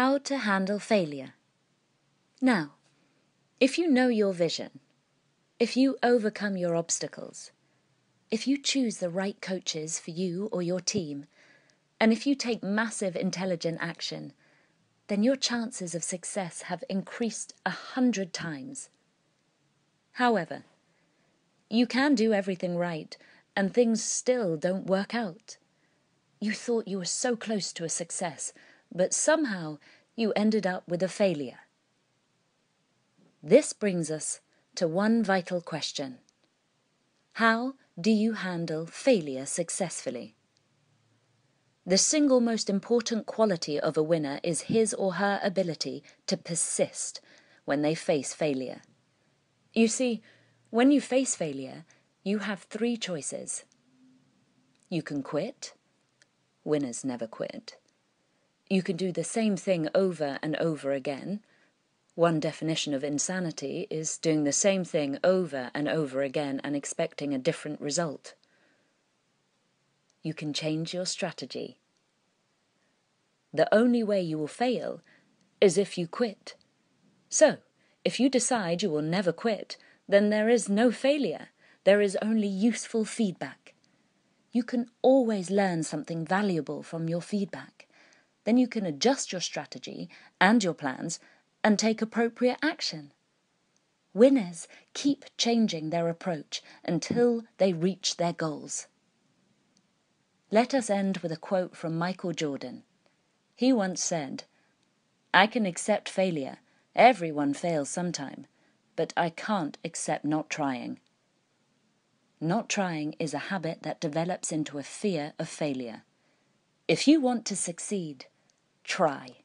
How to handle failure. Now, if you know your vision, if you overcome your obstacles, if you choose the right coaches for you or your team, and if you take massive intelligent action, then your chances of success have increased a hundred times. However, you can do everything right, and things still don't work out. You thought you were so close to a success but somehow you ended up with a failure. This brings us to one vital question. How do you handle failure successfully? The single most important quality of a winner is his or her ability to persist when they face failure. You see, when you face failure, you have three choices. You can quit. Winners never quit you can do the same thing over and over again. One definition of insanity is doing the same thing over and over again and expecting a different result. You can change your strategy. The only way you will fail is if you quit. So, if you decide you will never quit, then there is no failure. There is only useful feedback. You can always learn something valuable from your feedback then you can adjust your strategy and your plans and take appropriate action. Winners keep changing their approach until they reach their goals. Let us end with a quote from Michael Jordan. He once said, I can accept failure, everyone fails sometime, but I can't accept not trying. Not trying is a habit that develops into a fear of failure. If you want to succeed, try.